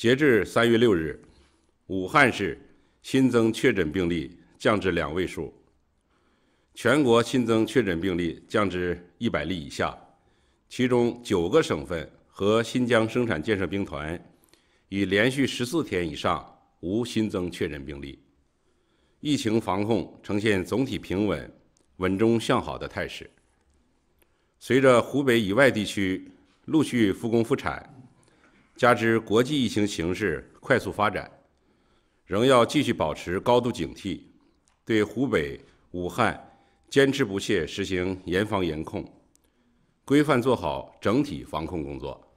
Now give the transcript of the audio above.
截至三月六日，武汉市新增确诊病例降至两位数，全国新增确诊病例降至一百例以下，其中九个省份和新疆生产建设兵团已连续十四天以上无新增确诊病例，疫情防控呈现总体平稳、稳中向好的态势。随着湖北以外地区陆续复工复产。加之国际疫情形势快速发展，仍要继续保持高度警惕，对湖北、武汉坚持不懈实行严防严控，规范做好整体防控工作。